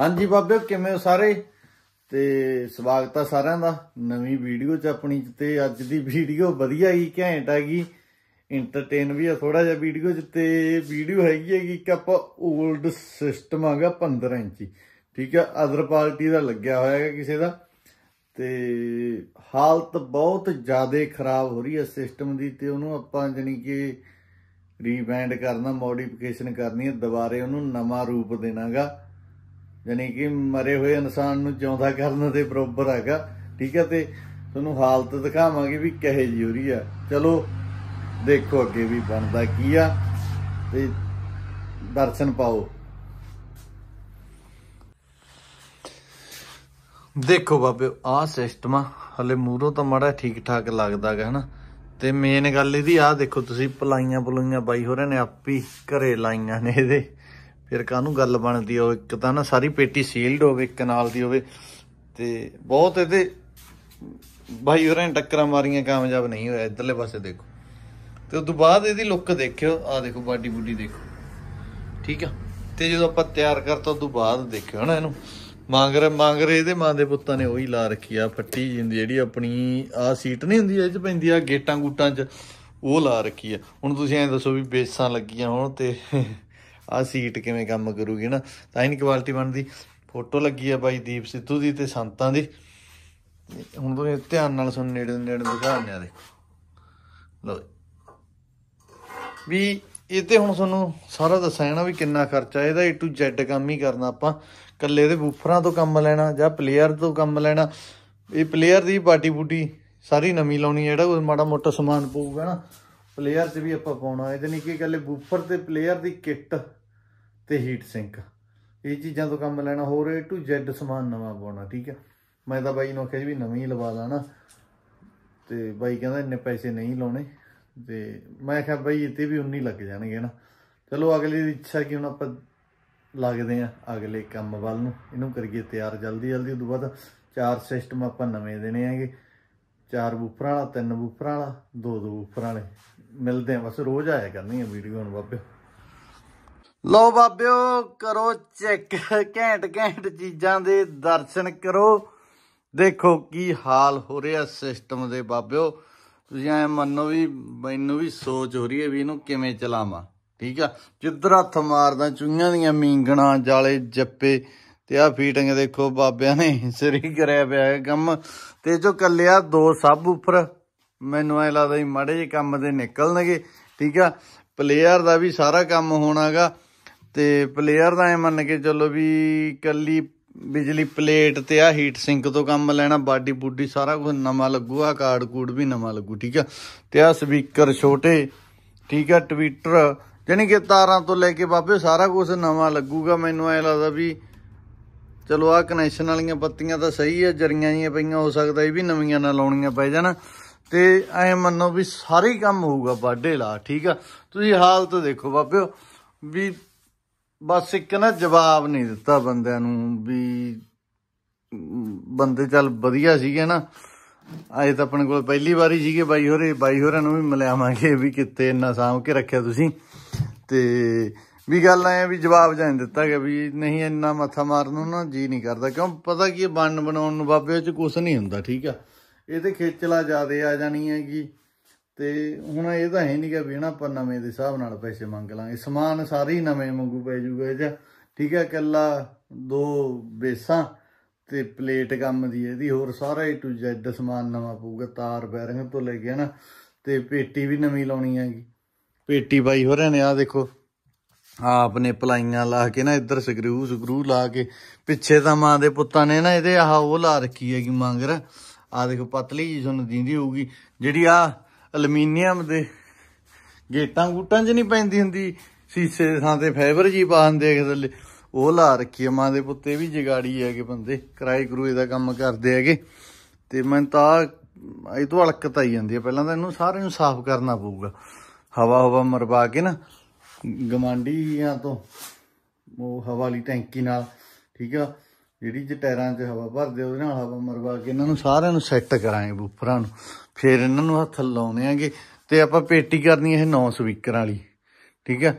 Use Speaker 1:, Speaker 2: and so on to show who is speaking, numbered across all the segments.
Speaker 1: ਹਾਂਜੀ ਬਾਬਿਓ ਕਿਵੇਂ ਹੋ ਸਾਰੇ ਤੇ ਸਵਾਗਤ ਆ ਸਾਰਿਆਂ ਦਾ ਨਵੀਂ ਵੀਡੀਓ 'ਚ ਆਪਣੀ ਤੇ ਅੱਜ ਦੀ ਵੀਡੀਓ ਵਧੀਆ ਹੀ ਘੈਂਟ ਹੈਗੀ ਇੰਟਰਟੇਨ ਵੀ ਆ ਥੋੜਾ ਜਿਹਾ ਵੀਡੀਓ 'ਚ ਤੇ ਵੀਡੀਓ ਹੈਗੀ ਹੈਗੀ ਕਿ ਆਪਾਂ 올ਡ ਸਿਸਟਮ ਆਗਾ 15 ਇੰਚੀ ਠੀਕ ਆ ਅਦਰ ਪਾਰਟੀ ਦਾ ਲੱਗਿਆ ਹੋਇਆ ਹੈ ਕਿਸੇ ਦਾ ਤੇ ਹਾਲਤ ਬਹੁਤ ਜ਼ਿਆਦਾ ਖਰਾਬ ਹੋ ਰਹੀ ਹੈ ਸਿਸਟਮ ਦੀ ਤੇ ਉਹਨੂੰ ਆਪਾਂ ਜਣੀ ਕਿ ਰੀਬੈਂਡ ਕਰਨਾ ਮੋਡੀਫਿਕੇਸ਼ਨ ਕਰਨੀ ਹੈ ਦੁਬਾਰੇ ਉਹਨੂੰ ਨਵਾਂ ਰੂਪ ਦੇਣਾਗਾ ਯਾਨੀ ਕਿ ਮਰੇ ਹੋਏ ਇਨਸਾਨ ਨੂੰ ਜਿਉਂਦਾ ਕਰਨ ਦੇ ਬਰਾਬਰ ਹੈਗਾ ਠੀਕ ਹੈ ਤੇ ਤੁਹਾਨੂੰ ਹਾਲਤ ਦਿਖਾਵਾਂਗੇ ਵੀ ਕਹੇ ਜੀ ਹੋ ਰਹੀ ਆ ਚਲੋ ਦੇਖੋ ਅੱਗੇ ਵੀ ਬਣਦਾ ਕੀ ਆ ਤੇ ਦਰਸ਼ਨ ਪਾਓ ਦੇਖੋ ਬਾਬੇ ਆ ਸਿਸਟਮ ਆ ਹਲੇ ਮੂਰੋਂ ਤਾਂ ਮੜਾ ਠੀਕ ਠਾਕ ਲੱਗਦਾ ਹੈ ਹਨਾ ਤੇ ਮੇਨ ਗੱਲ ਇਹਦੀ ਆ ਦੇਖੋ ਤੁਸੀਂ ਪਲਾਈਆਂ ਪਲੂਈਆਂ ਬਾਈ ਹੋ ਰਹੇ ਨੇ ਆਪੀ ਘਰੇ ਲਾਈਆਂ ਨੇ ਇਹਦੇ ਫਿਰ ਕਾਹਨੂੰ ਗੱਲ ਬਣਦੀ ਉਹ ਇੱਕ ਤਾਂ ਨਾ ਸਾਰੀ ਪੇਟੀ ਸੀਲਡ ਹੋਵੇ ਕਨਾਲ ਦੀ ਹੋਵੇ ਤੇ ਬਹੁਤ ਇਹਦੇ ਭਾਈ ਹੋਰਾਂ ਟੱਕਰਾਂ ਮਾਰੀਆਂ ਕਾਮਯਾਬ ਨਹੀਂ ਹੋਇਆ ਇਧਰਲੇ ਪਾਸੇ ਦੇਖੋ ਤੇ ਉਸ ਤੋਂ ਬਾਅਦ ਇਹਦੀ ਲੁੱਕ ਦੇਖਿਓ ਆ ਦੇਖੋ ਬਾਡੀ ਬੁੱਡੀ ਦੇਖੋ ਠੀਕ ਆ ਤੇ ਜਦੋਂ ਆਪਾਂ ਤਿਆਰ ਕਰਤਾ ਉਸ ਤੋਂ ਬਾਅਦ ਦੇਖਿਓ ਨਾ ਇਹਨੂੰ ਮੰਗਰ ਮਾਂਗਰੇ ਇਹਦੇ ਮਾਂ ਦੇ ਪੁੱਤਾਂ ਨੇ ਉਹੀ ਲਾ ਰੱਖੀ ਆ ਫੱਟੀ ਜਿੰਦੀ ਜਿਹੜੀ ਆਪਣੀ ਆ ਸੀਟ ਨਹੀਂ ਹੁੰਦੀ ਇਹ ਚ ਪੈਂਦੀ ਆ ਗੇਟਾਂ ਗੂਟਾਂ ਚ ਉਹ ਲਾ ਰੱਖੀ ਆ ਹੁਣ ਤੁਸੀਂ ਐਂ ਦੱਸੋ ਵੀ ਬੇਸਾਂ ਲੱਗੀਆਂ ਹੋਣ ਤੇ ਆ ਸੀਟ ਕਿਵੇਂ ਕੰਮ ਕਰੂਗੀ ਨਾ ਤਾਂ ਹੀ ਨਹੀਂ ਕੁਆਲਿਟੀ ਬਣਦੀ ਫੋਟੋ ਲੱਗੀ ਆ ਬਾਈ ਦੀਪ ਸਿੱਧੂ ਦੀ ਤੇ ਸੰਤਾਂ ਦੀ ਹੁਣ ਤੁਸੀਂ ਧਿਆਨ ਨਾਲ ਸੁਣ ਨੇੜੇ ਨੇੜੇ ਦਿਖਾਉਂਦੇ ਆ ਦੇਖੋ ਲੋ ਵੀ ਇਹ ਤੇ ਹੁਣ ਤੁਹਾਨੂੰ ਸਾਰਾ ਦੱਸਿਆ ਨਾ ਵੀ ਕਿੰਨਾ ਖਰਚਾ ਇਹਦਾ A to Z ਕੰਮ ਹੀ ਕਰਨਾ ਆਪਾਂ ਇਕੱਲੇ ਦੇ ਬੂਫਰਾਂ ਤੋਂ ਕੰਮ ਲੈਣਾ ਜਾਂ ਪਲੇਅਰ ਤੋਂ ਕੰਮ ਲੈਣਾ ਇਹ ਪਲੇਅਰ ਦੀ ਬਾਡੀ ਬੂਡੀ ਸਾਰੀ ਨਵੀਂ ਲਾਉਣੀ ਜਿਹੜਾ ਉਹ ਮਾੜਾ ਮੋਟਾ ਸਮਾਨ ਪਊਗਾ ਨਾ ਪਲੇਅਰ 'ਚ ਵੀ ਆਪਾਂ ਪਾਉਣਾ ਇਹਦੇ ਨਹੀਂ ਕਿ ਇਕੱਲੇ ਬੂਫਰ ਤੇ ਪਲੇਅਰ ਦੀ ਕਿੱਟ ਤੇ ਹੀਟ ਸਿੰਕ ਇਹ ਚੀਜ਼ਾਂ ਤੋਂ ਕੰਮ ਲੈਣਾ ਹੋਰ ਏ ਟੂ ਜ਼ੈਡ ਸਮਾਨ ਨਵਾਂ ਪਾਉਣਾ ਠੀਕ ਹੈ ਮੈਂ ਤਾਂ ਬਾਈ ਨੂੰ ਕਿਹਾ ਵੀ ਨਵੀਂ ਲਵਾ ਲਾ ਨਾ ਤੇ ਬਾਈ ਕਹਿੰਦਾ ਇੰਨੇ ਪੈਸੇ ਨਹੀਂ ਲਾਉਣੇ ਤੇ ਮੈਂ ਕਿਹਾ ਬਾਈ ਇਹ ਤੇ ਵੀ 19 ਲੱਗ ਜਾਣਗੇ ਨਾ ਚਲੋ ਅਗਲੀ ਇੱਛਾ ਕੀ ਹੁਣ ਆਪਾਂ ਲੱਗਦੇ ਆ ਅਗਲੇ ਕੰਮ ਵੱਲ ਨੂੰ ਇਹਨੂੰ ਕਰੀਏ ਤਿਆਰ ਜਲਦੀ ਜਲਦੀ ਉਦੋਂ ਬਾਅਦ ਚਾਰ ਸਿਸਟਮ ਆਪਾਂ ਨਵੇਂ ਦੇਣੇ ਆਗੇ ਚਾਰ ਬੂਫਰਾਂ ਵਾਲਾ ਤਿੰਨ ਬੂਫਰਾਂ ਵਾਲਾ ਦੋ ਦੋ ਬੂਫਰਾਂ ਵਾਲੇ ਮਿਲਦੇ ਆ ਬਸ ਰੋਜ਼ ਆਇਆ ਕਰਨੀ ਆ ਵੀਡੀਓ ਹੁਣ ਬਾਬੇ ਲੋ ਬਾਬਿਓ ਕਰੋ ਚੈੱਕ ਘੈਂਟ ਘੈਂਟ ਚੀਜ਼ਾਂ ਦੇ ਦਰਸ਼ਨ ਕਰੋ ਦੇਖੋ ਕੀ ਹਾਲ ਹੋ ਰਿਹਾ ਸਿਸਟਮ ਦੇ ਬਾਬਿਓ ਤੁਸੀਂ ਐ ਮੰਨੋ ਵੀ ਮੈਨੂੰ ਵੀ ਸੋਚ ਹੋ ਰਹੀ ਹੈ ਵੀ ਇਹਨੂੰ ਕਿਵੇਂ ਚਲਾਵਾਂ ਠੀਕ ਆ ਜਿੱਧਰ ਹੱਥ ਮਾਰਦਾ ਚੁੰਗੀਆਂ ਦੀਆਂ ਮੀਂਗਣਾ ਜਾਲੇ ਜੱਪੇ ਤੇ ਆ ਫੀਟਿੰਗ ਦੇਖੋ ਬਾਬਿਆਂ ਨੇ ਸਰੀ ਕਰਿਆ ਪਿਆ ਹੈ ਕੰਮ ਤੇ ਜੋ ਕੱਲਿਆ ਦੋ ਸਭ ਉੱਪਰ ਮੈਨੂੰ ਐ ਲੱਗਦਾ ਮਾੜੇ ਮੜੇ ਜੇ ਕੰਮ ਦੇ ਨਿਕਲਣਗੇ ਠੀਕ ਆ ਪਲੇਅਰ ਦਾ ਵੀ ਸਾਰਾ ਕੰਮ ਹੋਣਾਗਾ ਤੇ ਪਲੇਅਰ ਦਾ ਐ ਮੰਨ ਕੇ ਚੱਲੋ ਵੀ ਕੱਲੀ ਬਿਜਲੀ ਪਲੇਟ ਤੇ ਆ ਹੀਟ ਸਿੰਕ ਤੋਂ ਕੰਮ ਲੈਣਾ ਬਾਡੀ ਬੁੱਡੀ ਸਾਰਾ ਕੁਝ ਨਵਾਂ ਲੱਗੂ ਆ ਕਾਰਡ ਕੂਡ ਵੀ ਨਵਾਂ ਲੱਗੂ ਠੀਕ ਆ ਤੇ ਆ ਸਪੀਕਰ ਛੋਟੇ ਠੀਕ ਆ ਟਵਿੱਟਰ ਜਾਨੀ ਕਿ ਤਾਰਾਂ ਤੋਂ ਲੈ ਕੇ ਬਾਬੇ ਸਾਰਾ ਕੁਝ ਨਵਾਂ ਲੱਗੂਗਾ ਮੈਨੂੰ ਐ ਲੱਗਦਾ ਵੀ ਚਲੋ ਆ ਕਨੈਕਸ਼ਨ ਵਾਲੀਆਂ ਬੱਤੀਆਂ ਤਾਂ ਸਹੀ ਆ ਜਰੀਆਂ ਜੀਆਂ ਪਈਆਂ ਹੋ ਸਕਦਾ ਇਹ ਵੀ ਨਵੀਆਂ ਨਾ ਲਾਉਣੀਆਂ ਪੈ ਜਾਣ ਤੇ ਐ ਮੰਨੋ ਵੀ ਸਾਰੇ ਕੰਮ ਹੋਊਗਾ ਬਾਡੇ ਲਾ ਠੀਕ ਆ ਤੁਸੀਂ ਹਾਲਤ ਦੇਖੋ ਬਾਬਿਓ ਵੀ ਬਸ ਇੱਕ ਨਾ ਜਵਾਬ ਨਹੀਂ ਦਿੱਤਾ ਬੰਦਿਆਂ ਨੂੰ ਵੀ ਬੰਦੇ ਚੱਲ ਵਧੀਆ ਸੀਗੇ ਨਾ ਆਏ ਤਾਂ ਆਪਣੇ ਕੋਲ ਪਹਿਲੀ ਵਾਰੀ ਸੀਗੇ ਬਾਈ ਹੋਰੇ ਬਾਈ ਹੋਰਾਂ ਨੂੰ ਵੀ ਮਿਲਾਵਾਂਗੇ ਵੀ ਕਿਤੇ ਇੰਨਾ ਸਾਂਭ ਕੇ ਰੱਖਿਆ ਤੁਸੀਂ ਤੇ ਵੀ ਗੱਲ ਆਏ ਵੀ ਜਵਾਬ ਜਾਂ ਦਿੱਤਾ ਗਿਆ ਵੀ ਨਹੀਂ ਇੰਨਾ ਮੱਥਾ ਮਾਰਨ ਨੂੰ ਨਾ ਜੀ ਨਹੀਂ ਕਰਦਾ ਕਿਉਂ ਪਤਾ ਕੀ ਬਣ ਬਣਾਉਣ ਨੂੰ ਬਾਬੇ ਵਿੱਚ ਕੁਝ ਨਹੀਂ ਹੁੰਦਾ ਠੀਕ ਆ ਇਹ ਤੇ ਖੇਚਲਾ ਜ਼ਿਆਦੇ ਆ ਜਾਣੀ ਹੈਗੀ ਤੇ ਹੁਣ ਇਹ ਤਾਂ ਹੈ ਨਹੀਂ ਕਿ ਵੀਣਾ ਪਰ ਨਵੇਂ ਦੇ ਹਿਸਾਬ ਨਾਲ ਪੈਸੇ ਮੰਗ ਲਾਂਗੇ ਸਮਾਨ ਸਾਰੀ ਨਵੇਂ ਮੰਗੂ ਪੈ ਜੂਗਾ ਜੀ ਠੀਕ ਹੈ ਕੱਲਾ ਦੋ ਬੇਸਾਂ ਤੇ ਪਲੇਟ ਕੰਮ ਦੀ ਇਹਦੀ ਹੋਰ ਸਾਰਾ ਏ ਟੂ ਜ਼ੈਡ ਸਮਾਨ ਨਵਾਂ ਪਊਗਾ ਤਾਰ ਬੈਰਿੰਗ ਤੋਂ ਲੈ ਕੇ ਨਾ ਤੇ ਪੇਟੀ ਵੀ ਨਵੀਂ ਲਾਉਣੀ ਹੈਗੀ ਪੇਟੀ ਬਾਈ ਹੋ ਰਹੇ ਨੇ ਆ ਦੇਖੋ ਆਪ ਨੇ ਪਲਾਈਆਂ ਲਾ ਕੇ ਨਾ ਇੱਧਰ ਸਕਰੂ ਸਕਰੂ ਲਾ ਕੇ ਪਿੱਛੇ ਤਾਂ ਮਾਂ ਦੇ ਪੁੱਤਾਂ ਨੇ ਨਾ ਇਹਦੇ ਆਹ ਉਹ ਲਾ ਰੱਖੀ ਹੈਗੀ ਮੰਗਰ ਆ ਦੇਖੋ ਪਤਲੀ ਜੀ ਸੁਣ ਦਿੰਦੀ ਹੋਊਗੀ ਜਿਹੜੀ ਆ ਅਲਮੀਨੀਅਮ ਦੇ ਗੇਟਾਂ ਗੂਟਾਂ 'ਚ ਨਹੀਂ ਪੈਂਦੀ ਹੁੰਦੀ ਸੀਸੇ ਦੇ ਥਾਂ ਤੇ ਫਾਈਬਰ ਜੀ ਪਾਣ ਦੇ ਥੱਲੇ ਉਹ ਲਾ ਰੱਖੀ ਆ ਮਾਂ ਦੇ ਪੁੱਤੇ ਵੀ ਜਿਗਾੜੀ ਹੈਗੇ ਬੰਦੇ ਕਿਰਾਏ ਕਰੂਏ ਦਾ ਕੰਮ ਕਰਦੇ ਹੈਗੇ ਤੇ ਮੈਂ ਤਾਂ ਇਹ ਤੋਂ ਅਲਕਤ ਆਈ ਜਾਂਦੀ ਹੈ ਪਹਿਲਾਂ ਤਾਂ ਇਹਨੂੰ ਸਾਰੇ ਨੂੰ ਸਾਫ਼ ਕਰਨਾ ਪਊਗਾ ਹਵਾ ਹਵਾ ਮਰਵਾ ਕੇ ਨਾ ਗਮਾਂਡੀਆਂ ਤੋਂ ਉਹ ਹਵਾ ਲਈ ਟੈਂਕੀ ਨਾਲ ਠੀਕ ਆ ਜਿਹੜੀ ਜੇ ਟਾਇਰਾਂ 'ਚ ਹਵਾ ਭਰਦੇ ਉਹਦੇ ਨਾਲ ਹਵਾ ਮਰਵਾ ਕੇ ਇਹਨਾਂ ਨੂੰ ਸਾਰਿਆਂ ਨੂੰ ਸੈੱਟ ਕਰਾਂਗੇ ਬੂਫਰਾਂ ਨੂੰ ਫਿਰ ਇਹਨਾਂ ਨੂੰ ਹੱਥ ਲਾਉਨੇ ਆਗੇ ਤੇ ਆਪਾਂ ਪੇਟੀ ਕਰਨੀ ਇਹ 9 ਸਪੀਕਰਾਂ ਵਾਲੀ ਠੀਕ ਆ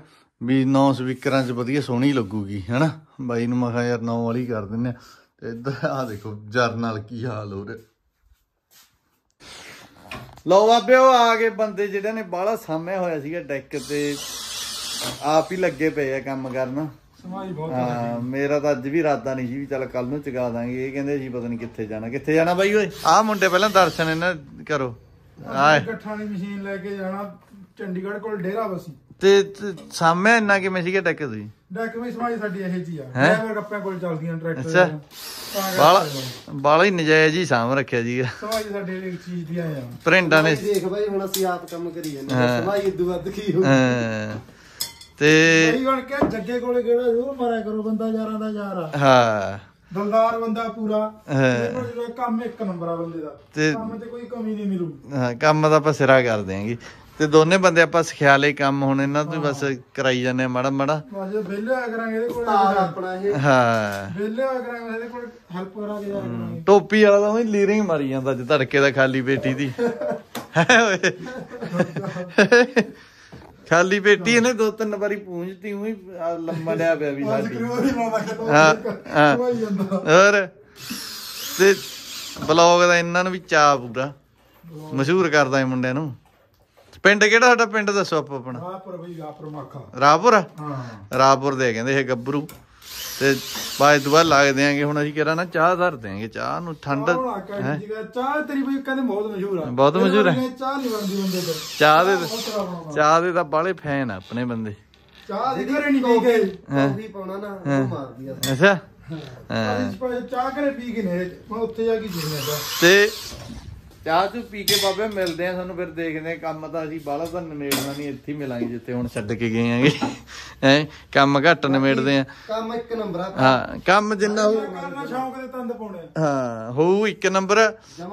Speaker 1: ਵੀ 9 ਸਪੀਕਰਾਂ 'ਚ ਵਧੀਆ ਸੋਹਣੀ ਲੱਗੂਗੀ ਹਨਾ ਬਾਈ ਨੂੰ ਮਖਾ ਯਾਰ 9 ਵਾਲੀ ਕਰ ਦਿੰਨੇ ਆ ਤੇ ਇੱਧਰ ਆ ਦੇਖੋ ਜਰ ਨਾਲ ਕੀ ਹਾਲ ਹੋ ਰਿਹਾ ਲਓ ਉਹ ਆ ਗਏ ਬੰਦੇ ਜਿਹੜਿਆਂ ਨੇ ਬਾਹਲਾ ਸਾਹਮਣੇ ਹੋਇਆ ਸੀਗਾ ਡੈਕ ਤੇ ਆਪ ਹੀ ਲੱਗੇ ਪਏ ਆ ਕੰਮ ਕਰਨ
Speaker 2: ਸਮਾਈ ਬਹੁਤ ਹਾਂ
Speaker 1: ਮੇਰਾ ਤਾਂ ਅੱਜ ਵੀ ਇਰਾਦਾ ਨਹੀਂ ਸੀ ਵੀ ਚੱਲ ਕੱਲ ਨੂੰ ਚਗਾ ਦਾਂਗੇ ਇਹ ਕਹਿੰਦੇ ਜੀ ਪਤਾ ਨਹੀਂ ਕਿੱਥੇ ਜਾਣਾ ਕਿੱਥੇ ਜਾਣਾ ਬਾਈ ਓਏ ਆਹ ਮੁੰਡੇ ਪਹਿਲਾਂ ਦਰਸ਼ਨ ਇਹਨਾਂ ਕਰੋ ਆਏ ਇਕੱਠਾਂ ਦੀ ਮਸ਼ੀਨ ਲੈ ਕੇ ਜਾਣਾ ਚੰਡੀਗੜ੍ਹ ਕੋਲ ਡੇਰਾ ਵਸੀ ਤੇ ਸਾਹਮਣੇ ਇੰਨਾ ਕਿਵੇਂ ਸੀਗੇ ਟੱਕੇ ਤੁਸੀਂ
Speaker 2: ਡਾਕੂਮੈਂਟ ਸਮਾਈ ਸਾਡੀ ਇਹ ਜੀ ਆ ਡਰਾਈਵਰ ਗੱਪਿਆਂ ਕੋਲ ਚੱਲਦੀਆਂ ਟਰੈਕਟਰ ਬਾਲਾ
Speaker 1: ਬਾਲਾ ਹੀ ਨਜਾਇਜ਼ ਹੀ ਸਾਹਮ ਰੱਖਿਆ ਜੀ
Speaker 2: ਸਮਾਈ ਸਾਡੇ ਇੱਕ ਚੀਜ਼ ਦੀ ਆ ਪ੍ਰਿੰਟਾਂ ਨੇ ਦੇਖ ਬਾਈ ਹੁਣ ਅਸੀਂ ਆਪ ਕੰਮ ਕਰੀ ਜਾਂਦੇ ਸਮਾਈ ਇਦੋਂ ਵੱਧ ਕੀ
Speaker 1: ਹਾਂ ਤੇ ਨਹੀਂ
Speaker 2: ਬਣ ਕੇ ਜੱਗੇ ਕੋਲੇ ਕਿਹੜਾ ਜ਼ਰੂਰ ਮਾਰਿਆ ਕਰੋ ਬੰਦਾ ਯਾਰਾਂ ਦਾ ਯਾਰ ਆ ਹਾਂ ਦਲਦਾਰ ਬੰਦਾ ਪੂਰਾ ਜਿਹੜਾ ਕੰਮ ਇੱਕ ਨੰਬਰ ਆ ਬੰਦੇ ਦਾ ਕੰਮ ਤੇ ਕੋਈ ਕਮੀ ਨਹੀਂ ਮਿਲੂ
Speaker 1: ਹਾਂ ਕੰਮ ਦਾ ਆਪਾਂ ਸਿਰਾ ਕਰ ਦੇਾਂਗੇ ਤੇ ਦੋਨੇ ਬੰਦੇ ਆਪਾਂ ਸਖਿਆਲੇ ਲਈ ਕੰਮ ਹੁਣ ਇਹਨਾਂ ਤੋਂ ਬਸ ਕਰਾਈ ਜਾਂਦੇ ਆ ਮੜਾ ਮਾੜਾ
Speaker 2: ਬਸ ਵਿਹਲੇ ਆ ਕਰਾਂਗੇ ਇਹਦੇ ਕੋਲ ਆਪਣਾ ਇਹ ਹਾਂ ਵਿਹਲੇ ਆ ਕਰਾਂਗੇ ਇਹਦੇ ਕੋਲ ਹੈਲਪ ਕਰਾਂਗੇ ਯਾਰ
Speaker 1: ਟੋਪੀ ਵਾਲਾ ਤਾਂ ਉਹੀ ਲੀਰਿੰਗ ਮਾਰੀ ਜਾਂਦਾ ਜੇ ਧੜਕੇ ਦਾ ਖਾਲੀ ਬੇਟੀ ਦੀ ਹੈ ਓਏ ਖਾਲੀ ਪੇਟੀ ਇਹਨੇ ਦੋ ਤਿੰਨ ਵਾਰੀ ਪੂੰਝਤੀ ਉਹੀ ਲੰਮਾ ਲਿਆ ਪਿਆ ਵੀ ਸਾਡੀ ਹਾਂ ਹਾਂ ਹੋਰ ਤੇ ਬਲੌਗ ਦਾ ਇਹਨਾਂ ਨੂੰ ਵੀ ਚਾਹ ਪੂਰਾ ਮਸ਼ਹੂਰ ਕਰਦਾ ਇਹ ਮੁੰਡਿਆਂ ਨੂੰ ਪਿੰਡ ਕਿਹੜਾ ਸਾਡਾ ਪਿੰਡ ਦੱਸੋ ਆਪ ਆਪਣਾ
Speaker 2: ਰਾਪੁਰ ਬਈ ਰਾਪੁਰ ਮੱਖਾ
Speaker 1: ਰਾਪੁਰ ਹਾਂ ਰਾਪੁਰ ਦੇ ਕਹਿੰਦੇ ਇਹ ਗੱਭਰੂ ਤੇ ਬਾਅਦ ਦੁਬਾਰ ਲਾਗ ਦੇਾਂਗੇ ਹੁਣ ਅਸੀਂ ਕਿਹੜਾ ਨਾ ਚਾਹ ਧਰ ਦੇਾਂਗੇ ਚਾਹ ਨੂੰ ਠੰਡ ਹੈ
Speaker 2: ਚਾਹ ਤੇਰੀ ਬਈ ਕਹਿੰਦੇ ਬਹੁਤ ਮਸ਼ਹੂਰ ਆ ਬਹੁਤ ਮਸ਼ਹੂਰ ਹੈ ਚਾਹ ਨਹੀਂ ਬਣਦੀ ਬੰਦੇ ਤੇ ਚਾਹ ਦੇ ਚਾਹ
Speaker 1: ਦੇ ਤਾਂ ਬਾਲੇ ਫੈਨ ਆ ਆਪਣੇ ਬੰਦੇ
Speaker 2: ਚਾਹ ਦੀ ਘਰੇ ਨਹੀਂ ਪੀ ਕੇ ਪਾਉਣਾ ਨਾ ਮਾਰ ਦਿਆ ਅੱਛਾ ਚਾਹ ਘਰੇ ਪੀ ਕੇ ਨੇ ਮੈਂ ਉੱਥੇ ਜਾ ਕੇ ਜੀਣਾ
Speaker 1: ਤੇ ਚਾਹ ਚੂ ਪੀ ਕੇ ਬਾਬੇ ਮਿਲਦੇ ਆ ਸਾਨੂੰ ਫਿਰ ਦੇਖਦੇ ਆ ਕੰਮ ਤਾਂ ਅਸੀਂ ਬਾਲਾ ਤਾਂ ਨਵੇੜਨਾ ਨਹੀਂ ਇੱਥੇ ਮਿਲਾਂਗੇ ਜਿੱਥੇ ਹੁਣ ਛੱਡ ਕੇ ਗਏ ਆਂਗੇ ਹੈ ਕੰਮ ਘੱਟ ਨਵੇੜਦੇ ਆ
Speaker 2: ਕੰਮ ਇੱਕ ਨੰਬਰ ਆ ਹਾਂ
Speaker 1: ਕੰਮ ਜਿੰਨਾ ਹੋ
Speaker 2: ਕਰਨਾ ਦੇ ਤੰਦ ਪਾਉਣੇ
Speaker 1: ਹਾਂ ਹੋਊ ਇੱਕ ਨੰਬਰ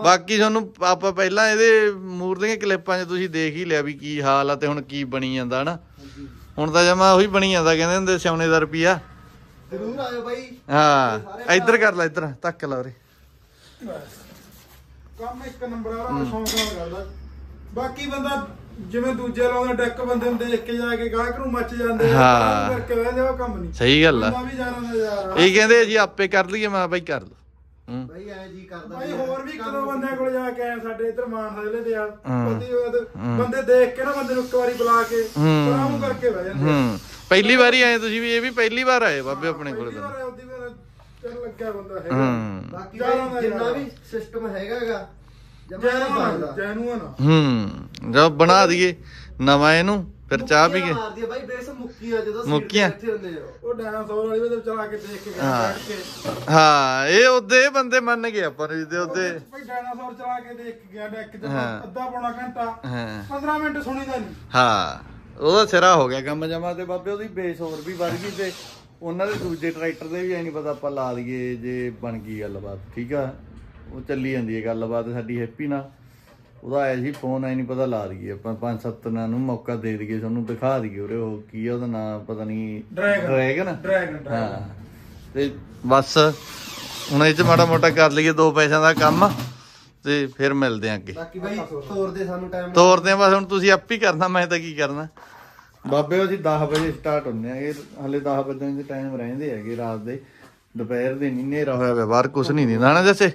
Speaker 1: ਬਾਕੀ ਤੁਹਾਨੂੰ ਆਪਾਂ ਪਹਿਲਾਂ ਇਹਦੇ ਮੂਰ ਦੀਆਂ ਕਲਿੱਪਾਂ 'ਚ ਤੁਸੀਂ ਦੇਖ ਹੀ ਲਿਆ ਵੀ ਕੀ ਹਾਲ ਆ ਤੇ ਹੁਣ ਕੀ ਬਣੀ ਜਾਂਦਾ ਹਨਾ ਹੁਣ ਤਾਂ ਜਮਾ ਉਹੀ ਬਣੀ ਜਾਂਦਾ ਕਹਿੰਦੇ ਹੁੰਦੇ ਸਿਆਉਣੇ ਦਾ ਰੁਪਿਆ
Speaker 2: ਜ਼ਰੂਰ ਆਇਓ ਬਾਈ ਹਾਂ ਇੱਧਰ
Speaker 1: ਕਰ ਲੈ ਇੱਧਰ ਤੱਕ ਲਾ ਉਰੇ
Speaker 2: ਕੰਮ ਇੱਕ ਨੰਬਰ ਵਾਲਾ ਮੈਂ ਸ਼ੌਂਕ ਨਾਲ ਕਰਦਾ ਬਾਕੀ ਬੰਦਾ ਜਿਵੇਂ ਦੂਜੇ ਲਾਉਂਦਾ ਡੈਕ ਬੰਦੇ ਨੂੰ ਦੇਖ ਕੇ ਜਾ ਕੇ ਗਾਹਕ ਨੂੰ ਮੱਚ ਜਾਂਦੇ ਆ ਹਾਂ। ਕਰਕੇ ਵੈਸੇ ਉਹ ਕੰਮ
Speaker 1: ਨਹੀਂ ਸਹੀ ਗੱਲ ਆ ਮੈਂ ਵੀ ਜਾਣਾ ਨਾ ਯਾਰ ਇਹ ਕਹਿੰਦੇ ਜੀ ਆਪੇ ਕਰ ਲਈਏ ਮੈਂ ਬਾਈ ਕਰ ਲਓ ਹੂੰ ਐ ਜੀ ਕਰਦਾ ਭਾਈ
Speaker 2: ਹੋਰ ਵੀ ਕਦੋਂ ਬੰਦਿਆਂ ਕੋਲ ਜਾ ਕੇ ਆਏ ਸਾਡੇ ਇੱਧਰ ਮਾਨਸਾ ਜ਼ਿਲ੍ਹੇ ਦੇ ਆ ਪਤੀ ਬੰਦੇ ਦੇਖ ਕੇ ਨਾ ਬੰਦੇ ਨੂੰ ਇੱਕ ਵਾਰੀ ਬੁਲਾ ਕੇ ਆਰਾਮ ਕਰਕੇ ਬਹਿ ਜਾਂਦੇ ਹੂੰ
Speaker 1: ਪਹਿਲੀ ਵਾਰੀ ਆਏ ਤੁਸੀਂ ਵੀ ਇਹ ਵੀ ਪਹਿਲੀ ਵਾਰ ਆਏ ਬਾਬੇ ਆਪਣੇ ਕੋਲ ਪਹਿਲੀ ਵਾਰ ਆਏ,
Speaker 2: ਉਹਦੀ ਚੱਲ ਲੱਗਿਆ ਬੰਦਾ ਹੈਗਾ ਬਾਕੀ ਜਿੰਨਾ ਵੀ ਸਿਸਟਮ ਹੈਗਾਗਾ ਜੈਨੂਅਨ ਜੈਨੂਅਨ
Speaker 1: ਆ। ਹੂੰ ਜਦ ਬਣਾ ਦਈਏ ਨਵਾਂ ਇਹਨੂੰ ਫਿਰ ਚਾਹ ਪੀ ਕੇ ਮਾਰਦੀ
Speaker 2: ਬਾਈ ਬੇਸ ਮੁੱਕੀਆਂ ਜਦੋਂ seat ਤੇ ਮੁੱਕੀਆਂ। ਹੁੰਦੇ ਉਹ ਡਾਇਨਾਸੌਰ ਵਾਲੀ ਵੀ ਚਲਾ ਕੇ ਦੇਖ ਕੇ ਹਾਂ।
Speaker 1: ਹਾਂ ਇਹ ਉਹਦੇ ਬੰਦੇ ਮੰਨ ਗਏ ਆਪਾਂ ਨੂੰ ਜਿਹਦੇ ਉਹਦੇ
Speaker 2: ਭਾਈ ਡਾਇਨਾਸੌਰ ਚਲਾ ਕੇ ਦੇਖ ਕੇ ਗਿਆ ਡੈਕ ਤੇ ਅੱਧਾ ਪੌਣਾ ਘੰਟਾ ਹਾਂ 15 ਮਿੰਟ ਸੁਣੀਦਾ ਨਹੀਂ
Speaker 1: ਹਾਂ ਉਹਦਾ ਸਿਰਾ ਹੋ ਗਿਆ ਕੰਮ ਜਮਾ ਤੇ ਬਾਬੇ ਉਹਦੀ ਬੇਸ ਹੋਰ ਵੀ ਵੱਧ ਗਈ ਤੇ ਉਹਨਾਂ ਦੇ ਦੂਜੇ ਟਰੈਕਟਰ ਦੇ ਵੀ ਐ ਨਹੀਂ ਪਤਾ ਆਪਾਂ ਲਾ ਲਈਏ ਜੇ ਬਣ ਗਈ ਗੱਲਬਾਤ ਠੀਕ ਆ ਉਹ ਚੱਲੀ ਜਾਂਦੀ ਹੈ ਗੱਲਬਾਤ ਸਾਡੀ ਹੈਪੀ ਨਾਲ ਉਹਦਾ ਆਇਆ ਸੀ ਫੋਨ ਐ ਨਹੀਂ ਪਤਾ ਲਾ ਲਈਏ ਆਪਾਂ ਪੰਜ ਸੱਤ ਨਾਂ ਨੂੰ ਮੌਕਾ ਦੇ ਦਈਏ ਤੁਹਾਨੂੰ ਦਿਖਾ ਦਈਏ ਉਰੇ ਉਹ ਕੀ ਆ ਉਹਦਾ ਨਾਮ ਪਤਾ ਨਹੀਂ ਡਰੈਗਨ ਹਾਂ ਤੇ ਬਸ ਹੁਣ ਇਹ ਚ ਮਾੜਾ ਮੋਟਾ ਕਰ ਲਈਏ ਦੋ ਪੈਸਿਆਂ ਦਾ ਕੰਮ ਤੇ ਫਿਰ ਮਿਲਦੇ ਆਂ ਅੱਗੇ
Speaker 2: ਬਾਕੀ ਬਾਈ ਤੋਰਦੇ ਸਾਨੂੰ ਟਾਈਮ
Speaker 1: ਤੋਰਦੇ ਆਂ ਬਸ ਹੁਣ ਤੁਸੀਂ ਆਪ ਹੀ ਕਰਨਾ ਮੈਂ ਤਾਂ ਕੀ ਕਰਨਾ ਬਾਬੇ ਅਸੀਂ 10 ਵਜੇ ਸਟਾਰਟ ਹੁੰਨੇ ਆ ਇਹ ਹਲੇ 10 ਵਜੇ ਦੇ ਟਾਈਮ ਰਹਿੰਦੇ ਹੈਗੇ ਰਾਤ ਦੇ ਦੁਪਹਿਰ ਦੇ ਨਹੀਂ ਨੇਰਾ ਹੋਇਆ ਪਿਆ ਬਾਹਰ ਨਹੀਂ ਦਿੰਦਾ ਨਾ ਜੈਸੇ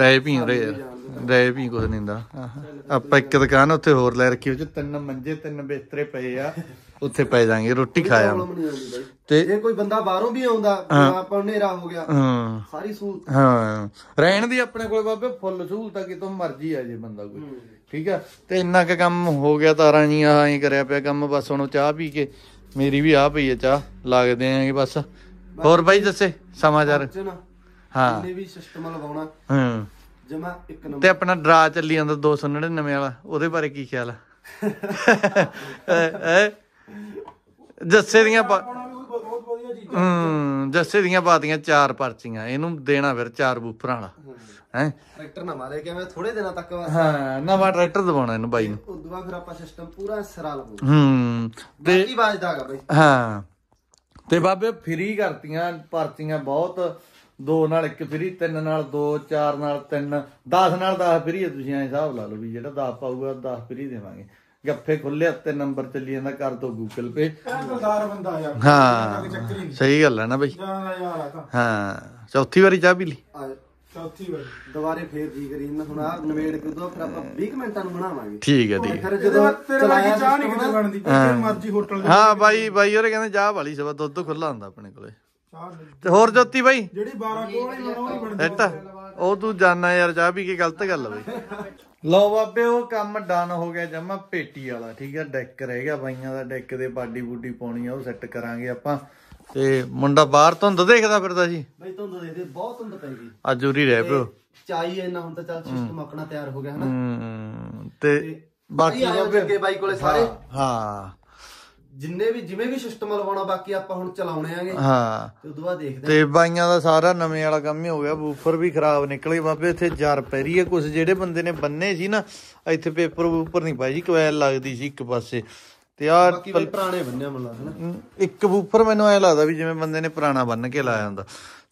Speaker 1: ਰਹਿ ਪੀ ਰਹੇ ਯਾਰ ਰਹਿ ਪੀ ਕੁਛ ਨਹੀਂ ਦਿੰਦਾ ਆਪਾਂ ਇੱਕ ਦੁਕਾਨ ਉੱਥੇ ਹੋਰ ਲੈ ਰੱਖੀ ਉੱਚ ਤਿੰਨ ਮੰਜੇ ਤਿੰਨ ਬਿਸਤਰੇ ਪਏ ਆ ਉੱਥੇ ਪੈ ਜਾਾਂਗੇ ਰੋਟੀ ਖਾਇਆ
Speaker 2: ਤੇ ਜੇ ਕੋਈ ਬੰਦਾ ਬਾਹਰੋਂ ਵੀ ਆਉਂਦਾ ਆਪਾਂ ਨੇਰਾ ਹੋ ਗਿਆ ਹਾਂ ਸਾਰੀ ਸਹੂਲਤ
Speaker 1: ਹਾਂ ਰਹਿਣ ਦੀ
Speaker 2: ਆਪਣੇ ਕੋਲ ਬਾਬੇ ਫੁੱਲ ਸਹੂਲਤ ਕਿਤੋਂ ਮਰਜ਼ੀ
Speaker 1: ਆ ਜੇ ਬੰਦਾ ਕੋਈ ਠੀਕ ਆ ਤੇ ਇੰਨਾ ਕੁ ਕੰਮ ਹੋ ਗਿਆ ਤਾਰਾਂ ਜੀ ਆ ਐਂ ਕਰਿਆ ਪਿਆ ਕੰਮ ਬਸ ਹੁਣ ਚਾਹ ਪੀ ਕੇ ਮੇਰੀ ਵੀ ਆ ਪਈ ਆ ਚਾਹ ਲੱਗਦੇ ਆਂ ਕਿ ਬਸ ਹੋਰ ਬਾਈ ਦੱਸੇ ਸਮਾਚਾਰ ਹਾਂ ਇਹਨੇ
Speaker 2: ਵੀ ਸਿਸਟਮ ਲਗਾਉਣਾ ਹਾਂ ਜਮਾ ਇੱਕ ਨੰਬਰ ਤੇ
Speaker 1: ਆਪਣਾ ਡਰਾ ਚੱਲੀ ਜਾਂਦਾ 299 ਵਾਲਾ ਉਹਦੇ ਬਾਰੇ ਕੀ ਖਿਆਲ ਆ ਹੈ ਜੱਸੇ ਦੀਆਂ ਚੀਜ਼ਾਂ ਹੂੰ ਜੱਸੇ ਦੀਆਂ ਪਾਤੀਆਂ ਚਾਰ ਪਰਚੀਆਂ ਇਹਨੂੰ ਦੇਣਾ ਫਿਰ ਚਾਰ ਬੂਫਰਾਂ ਵਾਲਾ ਹੈ
Speaker 2: ਟਰੈਕਟਰ ਨਾ ਮਾਰੇ ਕਿਵੇਂ ਥੋੜੇ ਦਿਨਾਂ ਤੱਕ ਵਾਸਤੇ
Speaker 1: ਹਾਂ ਨਵਾਂ ਟਰੈਕਟਰ ਦਵਾਉਣਾ ਇਹਨੂੰ ਬਾਈ ਨੂੰ
Speaker 2: ਉਦੋਂ ਬਾਅਦ ਫਿਰ ਆਪਾਂ ਸਿਸਟਮ ਪੂਰਾ ਸਰਾ ਲਵਾਂਗੇ
Speaker 1: ਹੂੰ
Speaker 2: ਤੇ ਬਾਕੀ ਵਾਜਦਾ ਹੈਗਾ ਬਾਈ ਹਾਂ
Speaker 1: ਤੇ ਬਾਬੇ ਫਰੀ
Speaker 2: ਕਰਤੀਆਂ ਪਰਚੀਆਂ
Speaker 1: ਬਹੁਤ ਦੋ ਨਾਲ ਇੱਕ ਫਰੀ ਤਿੰਨ ਨਾਲ ਦੋ ਚਾਰ ਨਾਲ ਤਿੰਨ 10 ਨਾਲ 10 ਫਰੀ ਹੈ ਤੁਸੀਂ ਐਂ ਹਿਸਾਬ ਲਾ ਲਓ ਵੀ ਜਿਹੜਾ 10 ਪਾਊਗਾ 10 ਫਰੀ ਦੇਵਾਂਗੇ ਗੱਫੇ ਖੁੱਲੇ ਤੇ ਨੰਬਰ ਚੱਲੀ ਜਾਂਦਾ ਕਰ ਦੋ ਗੂਗਲ ਪੇ
Speaker 2: ਬੰਦਾ ਯਾਰ ਹਾਂ
Speaker 1: ਸਹੀ ਗੱਲ ਹੈ ਨਾ ਬਈ ਹਾਂ ਚੌਥੀ ਵਾਰੀ ਚਾਹ ਪੀ ਲਈ
Speaker 2: ਚੌਥੀ ਵਾਰ ਦੁਬਾਰੇ ਫੇਰ ਜੀ ਕਰੀ ਨਾ ਹੁਣ ਆ ਨਵੇੜ ਕਿਦੋਂ ਫਿਰ ਆਪਾਂ 20 ਮਿੰਟਾਂ ਨੂੰ ਬਣਾਵਾਂਗੇ ਠੀਕ ਹੈ ਠੀਕ ਹੈ ਜਦੋਂ ਤੇਰੇ ਲਈ ਚਾਹ ਨਹੀਂ ਕਿਤੇ ਬਣਦੀ ਜਿਵੇਂ ਮਰਜ਼ੀ ਹੋਟਲ
Speaker 1: ਹਾਂ ਬਾਈ ਬਾਈ ਉਹਰੇ ਕਹਿੰਦੇ ਚਾਹ ਵਾਲੀ ਸਵਾ ਦੁੱਧ ਖੁੱਲਾ ਹੁੰਦਾ ਆਪਣੇ ਕੋਲੇ ਤੇ ਹੋਰ ਜੋਤੀ ਬਾਈ ਜਿਹੜੀ
Speaker 2: 12 ਕੋਲ ਹੀ ਬਣਾਉਣੀ
Speaker 1: ਬਣਦੀ ਉਹ ਤੂੰ ਜਾਣਾ ਯਾਰ ਚਾਹ ਵੀ ਕੀ ਗਲਤ ਗੱਲ ਬਈ ਲਓ ਬਾਬੇ ਉਹ ਕੰਮ ਡਨ ਹੋ ਗਿਆ ਜਮਾ ਪੇਟੀ ਵਾਲਾ ਠੀਕ ਆ ਡੈਕ ਰਹਿ ਗਿਆ ਬਾਈਆਂ ਦਾ ਡੈਕ ਦੇ ਬਾਡੀ ਬੂਡੀ ਪਾਉਣੀ ਆ ਉਹ ਸੈੱਟ ਕਰਾਂਗੇ ਆਪਾਂ ਤੇ ਮੁੰਡਾ ਬਾਹਰ ਧੁੰਦ ਦੇਖਦਾ ਫਿਰਦਾ ਜੀ
Speaker 2: ਬਈ ਧੁੰਦ ਦੇਖਦੇ ਬਹੁਤ ਧੁੰਦ ਪੈ ਗਈ
Speaker 1: ਆ ਜੂਰੀ ਰਹਿ ਪਿਓ
Speaker 2: ਚਾਈ ਇੰਨਾ ਹੁਣ ਤਾਂ ਚੱਲ ਸਿਸਟਮ ਆਪਣਾ ਤਿਆਰ ਹੋ ਗਿਆ ਹਨਾ ਤੇ ਬਾਕੀ ਬਾਬੇ ਅੱਗੇ ਬਾਈ ਕੋਲੇ ਸਾਰੇ ਹਾਂ ਜਿੰਨੇ ਵੀ ਜਿਵੇਂ ਵੀ ਸਿਸਟਮ ਲਵਾਉਣਾ ਬਾਕੀ ਆਪਾਂ ਹੁਣ ਚਲਾਉਣੇ ਆਂਗੇ ਹਾਂ ਤੇ ਉਦੋਂ ਬਾਅਦ ਦੇਖਦੇ ਤੇ ਬਾਈਆਂ
Speaker 1: ਦਾ ਸਾਰਾ ਨਵੇਂ ਵਾਲਾ ਕੰਮ ਹੀ ਹੋ ਗਿਆ ਬੂਫਰ ਵੀ ਖਰਾਬ ਨਿਕਲੇ ਬਾਬੇ ਇੱਥੇ ਜਰ ਪੈ ਰਹੀ ਹੈ ਕੁਝ ਜਿਹੜੇ ਬੰਦੇ ਨੇ ਬੰਨੇ ਸੀ ਨਾ ਇੱਥੇ ਪੇਪਰ ਉੱਪਰ ਨਹੀਂ ਪਾਈ ਜੀ ਕੋਇਲ ਲੱਗਦੀ ਸੀ ਇੱਕ ਪਾਸੇ ਤੇ ਆ ਬਾਕੀ ਪੁਰਾਣੇ ਬੰਨੇ ਬੰਨਿਆ ਮਲਾ ਨਾ ਇੱਕ ਬੂਫਰ ਮੈਨੂੰ ਐ ਲੱਗਦਾ ਵੀ ਜਿਵੇਂ ਬੰਦੇ ਨੇ ਪੁਰਾਣਾ ਬੰਨ ਕੇ ਲਾਇਆ ਹੁੰਦਾ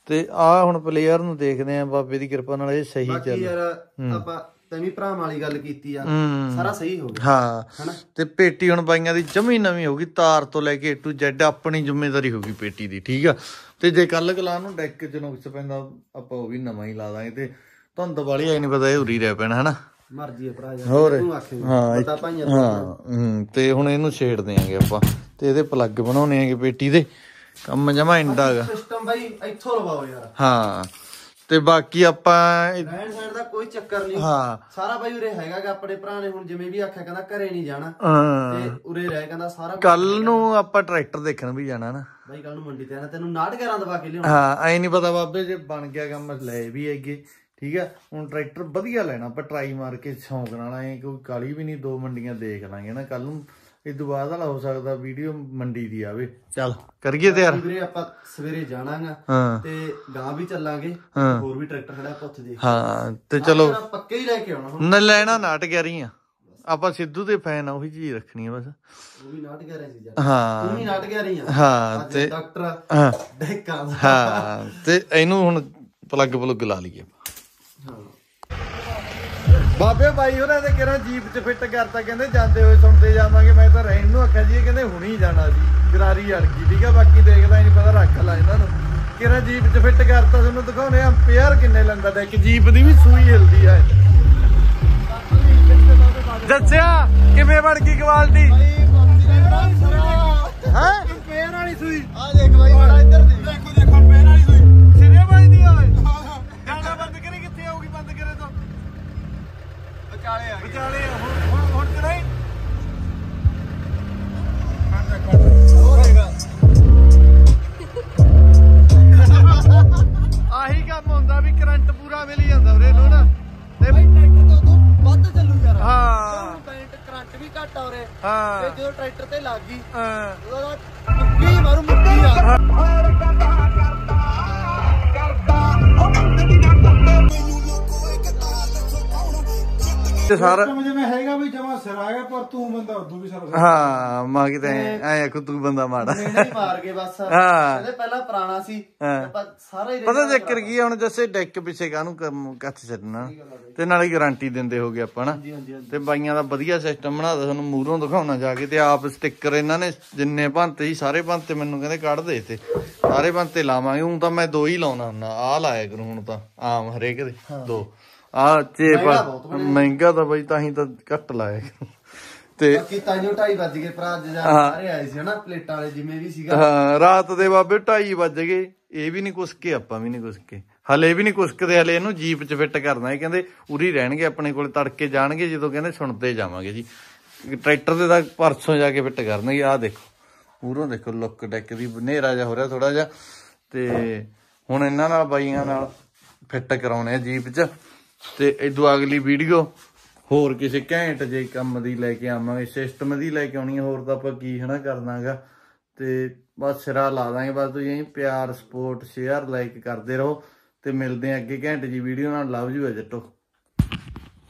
Speaker 1: ਤੇ ਆ ਹੁਣ ਪਲੇਅਰ ਨੂੰ ਦੇਖਦੇ ਆ ਬਾਬੇ ਦੀ ਕਿਰਪਾ ਨਾਲ ਇਹ ਸਹੀ ਚੱਲ ਬਾਕੀ ਯਾਰ
Speaker 2: ਆਪਾਂ ਤੈਨੂੰ ਭਰਾਵਾਂ ਵਾਲੀ ਗੱਲ ਕੀਤੀ ਆ ਸਾਰਾ ਸਹੀ ਹੋ ਗਿਆ ਹਾਂ
Speaker 1: ਹਨਾ ਤੇ ਪੇਟੀ ਹੁਣ ਬਾਈਆਂ ਦੀ ਜਮੀ ਨਵੀਂ ਹੋ ਗਈ ਤਾਰ ਤੋਂ ਲੈ ਕੇ ਟੂ ਜੈਡ ਆਪਣੀ ਜ਼ਿੰਮੇਵਾਰੀ ਹੋ ਗਈ ਪੇਟੀ ਦੀ ਠੀਕ ਆ ਤੇ ਜੇ ਕੱਲ ਕਲਾ ਨੂੰ ਡੈਕ ਚ ਨੁਕਸ ਪੈਂਦਾ ਆਪਾਂ ਉਹ ਵੀ ਨਵਾਂ ਹੀ ਲਾ ਦਾਂਗੇ ਤੇ ਤੁਹਾਨੂੰ ਦਿਵਾਲੀ ਵਾਲੀ ਆਈ ਨਹੀਂ ਪਤਾ ਇਹ ਉਰੀ ਰਹਿ ਪੈਣਾ ਹਨਾ
Speaker 2: ਮਰਜੀ ਹੈ ਭਰਾ ਜੀ ਤੂੰ ਆਖੇ ਪਤਾ ਭਾਈਆਂ
Speaker 1: ਹਾਂ ਤੇ ਹੁਣ ਇਹਨੂੰ ਛੇੜ ਦੇਾਂਗੇ ਆਪਾਂ ਤੇ ਇਹਦੇ ਪਲੱਗ ਬਣਾਉਣੇ ਆਗੇ ਪੇਟੀ ਦੇ ਕੰਮ ਜਮਾ ਇੰਡਾਗਾ
Speaker 2: ਸਿਸਟਮ ਬਾਈ ਇੱਥੋਂ ਲਵਾਓ ਯਾਰ
Speaker 1: ਹਾਂ ਤੇ ਬਾਕੀ ਆਪਾਂ ਰਹਿਣ
Speaker 2: ਸਹਿਣ ਦਾ ਕੋਈ ਚੱਕਰ ਨਹੀਂ ਹਾਂ ਸਾਰਾ ਬਾਈ ਉਰੇ ਹੈਗਾ ਕਿ ਆਪਣੇ ਭਰਾ ਨੇ ਹੁਣ ਜਿਵੇਂ ਵੀ ਆਖਿਆ ਕਹਿੰਦਾ ਘਰੇ ਨਹੀਂ ਜਾਣਾ ਤੇ ਉਰੇ ਰਹਿ ਕਹਿੰਦਾ ਸਾਰਾ ਕੱਲ
Speaker 1: ਨੂੰ ਆਪਾਂ ਟਰੈਕਟਰ ਦੇਖਣ ਵੀ ਜਾਣਾ ਨਾ
Speaker 2: ਬਾਈ ਕੱਲ ਨੂੰ ਮੰਡੀ ਤੇ ਆਣਾ ਤੈਨੂੰ 69 11 ਦਵਾ ਕੇ ਲਿਆਉਣਾ ਹਾਂ
Speaker 1: ਐ ਨਹੀਂ ਪਤਾ ਬਾਬੇ ਜੇ ਬਣ ਗਿਆ ਕੰਮ ਲੈ ਵੀ ਹੈਗੇ ਠੀਕ ਆ ਹੁਣ ਟਰੈਕਟਰ ਵਧੀਆ ਲੈਣਾ ਆਪਾਂ ਟਰਾਈ ਮਾਰ ਕੇ ਸ਼ੌਂਕ ਨਾਲ ਆਏ ਕੋਈ ਕਾਲੀ ਵੀ ਨਹੀਂ ਦੋ ਮੰਡੀਆਂ ਦੇਖ ਲਾਂਗੇ ਨਾ ਕੱਲ ਨੂੰ ਇਹ ਦੁਬਾਰਾ ਵਾਲਾ ਹੋ ਸਕਦਾ ਵੀਡੀਓ ਮੰਡੀ ਦੀ ਆਵੇ ਚੱਲ ਕਰੀਏ ਤਿਆਰ
Speaker 2: ਵੀਰੇ ਆਪਾਂ ਸਵੇਰੇ ਜਾਣਾਗਾ ਤੇ ਗਾਂ ਵੀ ਚੱਲਾਂਗੇ ਹੋਰ ਵੀ ਟਰੈਕਟਰ ਖੜਾ ਆਪਾਂ ਉੱਥੇ ਦੇਖ ਹਾਂ ਤੇ ਚਲੋ ਪੱਕੇ ਹੀ ਲੈ ਕੇ ਆਉਣਾ ਹੁਣ ਨਾ
Speaker 1: ਲੈਣਾ ਨਾਟ ਗਿਆਰੀ ਆ ਆਪਾਂ ਸਿੱਧੂ ਦੇ ਫੈਨ ਆ ਉਹੀ ਚੀਜ਼ ਰੱਖਣੀ ਆ ਬਸ ਉਹ ਵੀ ਨਾਟ ਗਿਆਰੀ ਸੀ ਹਾਂ ਤੂੰ ਵੀ ਨਾਟ ਰਹੀ ਆ ਹਾਂ ਤੇ ਡਾਕਟਰ ਹਾਂ ਦੇਖਾਂ ਹਾਂ ਤੇ ਇਹਨੂੰ ਹੁਣ ਪਲੱਗ ਪਲੱਗ ਲਾ ਲਈਏ ਹਾਂ ਬਾਬੇ ਬਾਈ ਉਹਨਾਂ ਦੇ ਕਿਹੜਾ ਜੀਪ 'ਚ ਫਿੱਟ ਕਰਤਾ ਕਹਿੰਦੇ ਜਾਂਦੇ ਹੋਏ ਸੁਣਦੇ ਜਾਵਾਂਗੇ ਮੈਂ ਤਾਂ ਰਹਿਣ ਨੂੰ ਆਖਿਆ ਜੀ ਕਹਿੰਦੇ ਹੁਣੀ ਜਾਣਾ ਸੀ ਗਰਾਰੀ ਅੜ ਗਈ ਠੀਕ ਆ ਬਾਕੀ ਦੇਖਦਾ ਨਹੀਂ ਪਤਾ ਰੱਖ ਲਾ ਇਹਨਾਂ ਨੂੰ ਕਿਹੜਾ ਜੀਪ 'ਚ ਫਿੱਟ ਕਰਤਾ ਤੁਹਾਨੂੰ ਆ ਪਿਆਰ ਕਿੰਨੇ ਲੰਦਾ ਇੱਕ ਜੀਪ ਦੀ ਵੀ ਸੂਈ ਹਿਲਦੀ ਆ
Speaker 2: ਦੱਸਿਆ ਕਿਵੇਂ ਬਣ ਗਈ ਕੁਆਲਿਟੀ ਹੈ ਪਿਆਰ ਵਾਲੀ ਸੂਈ ਆ ਦੇਖ ਬਾਈ ਇੱਧਰ ਦੀ ਤੇ ਸਾਰਾ ਜਿਵੇਂ ਹੈਗਾ ਵੀ ਜਮਾ ਸਿਰ ਆ ਗਿਆ ਪਰ ਤੂੰ ਬੰਦਾ ਉਦੋਂ ਵੀ ਸਿਰ ਹਾਂ ਮਾ ਕਿਤੇ ਐ
Speaker 1: ਆਖੂ ਤੂੰ ਬੰਦਾ ਮਾੜਾ ਨਹੀਂ ਮਾਰ ਗਏ ਬਸ ਹਾਂ ਪਹਿਲਾਂ ਪੁਰਾਣਾ ਸੀ ਸਾਰਾ ਹੀ ਪਤਾ ਜ਼ਿਕਰ ਕੀ ਹੁਣ ਜਿਵੇਂ ਡੈਕ ਪਿੱਛੇ ਕਾਹਨੂੰ ਕੱਥ ਛੱਡਣਾ ਤੇ ਨਾਲੇ ਗਾਰੰਟੀ ਦਿੰਦੇ ਹੋਗੇ ਆਪਾਂ ਨਾ ਤੇ ਬਾਈਆਂ ਦਾ ਵਧੀਆ ਸਿਸਟਮ ਬਣਾਦਾ ਤੁਹਾਨੂੰ ਮੂਹਰੋਂ ਦਿਖਾਉਣਾ ਜਾ ਕੇ ਤੇ ਆਪ ਸਟicker ਇਹਨਾਂ ਨੇ ਜਿੰਨੇ ਭੰਤੇ ਸੀ ਸਾਰੇ ਭੰਤੇ ਮੈਨੂੰ ਕਹਿੰਦੇ ਕੱਢ ਦੇ ਤੇ ਸਾਰੇ ਭੰਤੇ ਲਾਵਾਂਗੇ ਹੁਣ ਤਾਂ ਮੈਂ ਦੋ ਹੀ ਲਾਉਣਾ ਹੁੰਦਾ ਆਹ ਲਾਇਆ ਕਰ ਹੁਣ ਤਾਂ ਆਮ ਹਰੇਕ ਦੇ ਦੋ ਆ ਚੇਪ ਮਹਿੰਗਾ ਤਾਂ ਬਈ ਤਾਂ ਹੀ ਤਾਂ ਘੱਟ ਲਾਇਆ ਤੇ ਬਾਕੀ
Speaker 2: ਤਾਈਓ 2:30 ਵੱਜ ਗਏ ਭਰਾ ਜੀ ਸਾਰੇ ਆਏ ਸੀ ਹਨਾ ਪਲੇਟਾਂ ਵਾਲੇ ਜਿਵੇਂ ਵੀ ਸੀਗਾ ਹਾਂ
Speaker 1: ਰਾਤ ਦੇ ਬਾਬੇ 2:30 ਵੱਜ ਗਏ ਇਹ ਵੀ ਨਹੀਂ ਕੁਸਕੇ ਆਪਾਂ ਵੀ ਨਹੀਂ ਕੁਸਕੇ ਹਲੇ ਵੀ ਨਹੀਂ ਕੁਸਕਦੇ ਹਲੇ ਇਹਨੂੰ ਜੀਪ 'ਚ ਫਿੱਟ ਕਰਨਾ ਇਹ ਕਹਿੰਦੇ ਉਰੀ ਰਹਿਣਗੇ ਆਪਣੇ ਕੋਲ ਤੜਕੇ ਜਾਣਗੇ ਜਦੋਂ ਕਹਿੰਦੇ ਸੁਣਦੇ ਜਾਵਾਂਗੇ ਜੀ ਟਰੈਕਟਰ ਦੇ ਤਾਂ ਪਰਸੋਂ ਜਾ ਕੇ ਫਿੱਟ ਕਰਨਗੇ ਆਹ ਦੇਖੋ ਪੂਰੋਂ ਦੇਖੋ ਲੁੱਕ ਡੈਕ ਦੀ ਹਨੇਰਾ ਜਾ ਹੋ ਰਿਹਾ ਥੋੜਾ ਜਿਹਾ ਤੇ ਹੁਣ ਇਹਨਾਂ ਨਾਲ ਬਾਈਆਂ ਨਾਲ ਫਿੱਟ ਕਰਾਉਣੇ ਆ ਜੀਪ 'ਚ ਤੇ ਇਦੋਂ ਅਗਲੀ ਵੀਡੀਓ ਹੋਰ ਕਿਸੇ ਘੈਂਟ ਜੇ ਕੰਮ ਦੀ ਲੈ ਕੇ ਆਵਾਂਗੇ ਸਿਸਟਮ ਦੀ ਲੈ ਕੇ ਆਉਣੀ ਹੋਰ ਤਾਂ ਆਪਾਂ ਕੀ ਹਨਾ ਕਰਨਾਗਾ ਤੇ ਬਸ ਸਿਰਾ ਲਾ ਦਾਂਗੇ ਬਸ ਤੁਸੀਂ ਪਿਆਰ ਸਪੋਰਟ ਸ਼ੇਅਰ ਲਾਈਕ ਕਰਦੇ ਰਹੋ ਤੇ ਮਿਲਦੇ ਆਂ ਅੱਗੇ ਘੈਂਟ ਜੀ ਵੀਡੀਓ ਨਾਲ ਲਵ ਯੂ ਹੈ ਜੱਟੋ